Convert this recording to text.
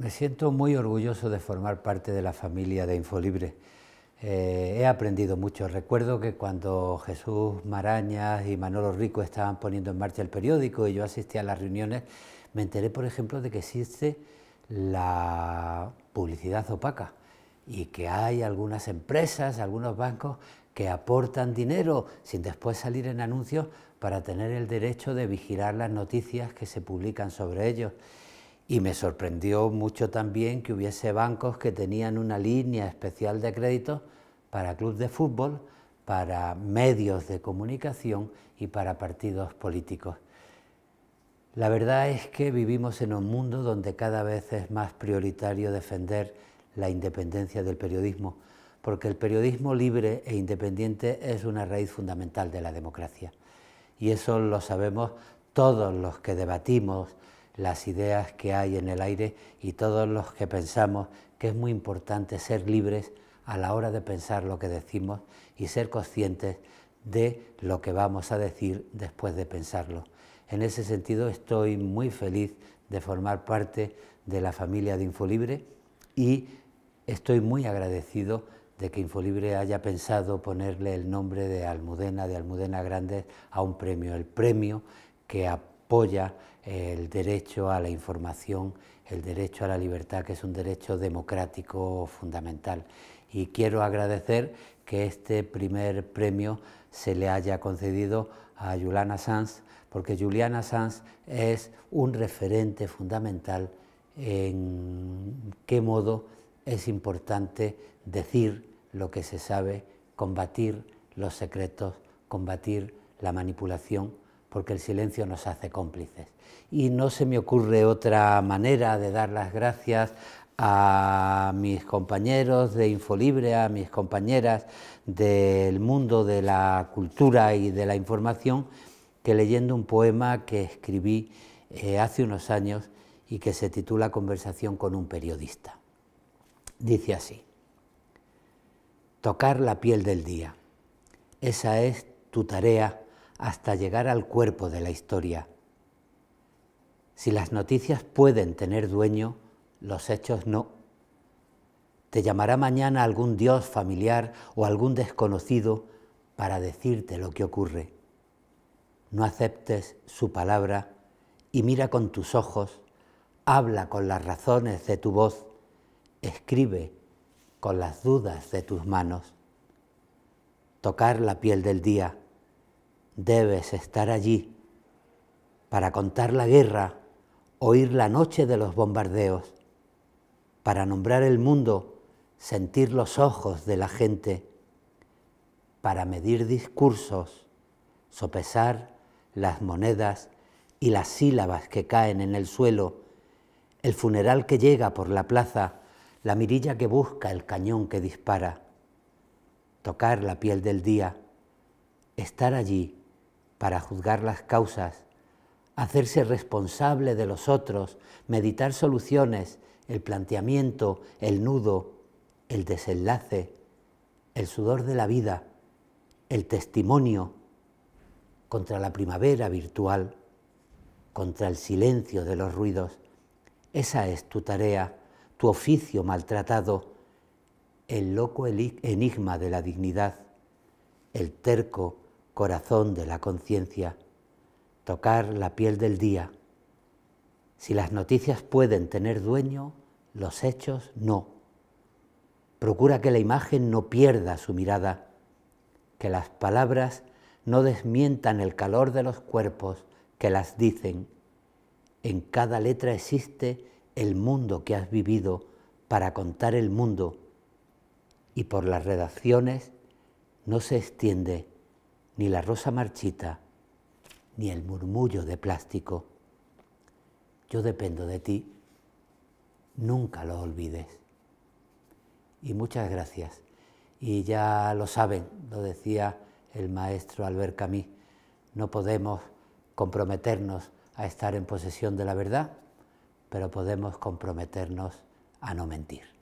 Me siento muy orgulloso de formar parte de la familia de Infolibre. Eh, he aprendido mucho. Recuerdo que cuando Jesús Marañas y Manolo Rico estaban poniendo en marcha el periódico y yo asistía a las reuniones, me enteré, por ejemplo, de que existe la publicidad opaca y que hay algunas empresas, algunos bancos que aportan dinero sin después salir en anuncios para tener el derecho de vigilar las noticias que se publican sobre ellos. Y me sorprendió mucho también que hubiese bancos que tenían una línea especial de crédito para clubes de fútbol, para medios de comunicación y para partidos políticos. La verdad es que vivimos en un mundo donde cada vez es más prioritario defender la independencia del periodismo, porque el periodismo libre e independiente es una raíz fundamental de la democracia. Y eso lo sabemos todos los que debatimos las ideas que hay en el aire y todos los que pensamos que es muy importante ser libres a la hora de pensar lo que decimos y ser conscientes de lo que vamos a decir después de pensarlo. En ese sentido estoy muy feliz de formar parte de la familia de Infolibre y estoy muy agradecido de que Infolibre haya pensado ponerle el nombre de Almudena, de Almudena Grande, a un premio, el premio que apoya el derecho a la información, el derecho a la libertad, que es un derecho democrático fundamental. Y quiero agradecer que este primer premio se le haya concedido a Juliana Sanz, porque Juliana Sanz es un referente fundamental en qué modo es importante decir lo que se sabe, combatir los secretos, combatir la manipulación porque el silencio nos hace cómplices. Y no se me ocurre otra manera de dar las gracias a mis compañeros de Infolibre, a mis compañeras del mundo de la cultura y de la información, que leyendo un poema que escribí eh, hace unos años y que se titula Conversación con un periodista. Dice así, tocar la piel del día. Esa es tu tarea hasta llegar al cuerpo de la historia. Si las noticias pueden tener dueño, los hechos no. Te llamará mañana algún dios familiar o algún desconocido para decirte lo que ocurre. No aceptes su palabra y mira con tus ojos, habla con las razones de tu voz, escribe con las dudas de tus manos. Tocar la piel del día, debes estar allí para contar la guerra, oír la noche de los bombardeos, para nombrar el mundo, sentir los ojos de la gente, para medir discursos, sopesar las monedas y las sílabas que caen en el suelo, el funeral que llega por la plaza, la mirilla que busca el cañón que dispara, tocar la piel del día, estar allí para juzgar las causas, hacerse responsable de los otros, meditar soluciones, el planteamiento, el nudo, el desenlace, el sudor de la vida, el testimonio contra la primavera virtual, contra el silencio de los ruidos. Esa es tu tarea, tu oficio maltratado, el loco enigma de la dignidad, el terco corazón de la conciencia, tocar la piel del día. Si las noticias pueden tener dueño, los hechos no. Procura que la imagen no pierda su mirada, que las palabras no desmientan el calor de los cuerpos que las dicen. En cada letra existe el mundo que has vivido para contar el mundo y por las redacciones no se extiende ni la rosa marchita, ni el murmullo de plástico. Yo dependo de ti, nunca lo olvides. Y muchas gracias. Y ya lo saben, lo decía el maestro Albert Camus, no podemos comprometernos a estar en posesión de la verdad, pero podemos comprometernos a no mentir.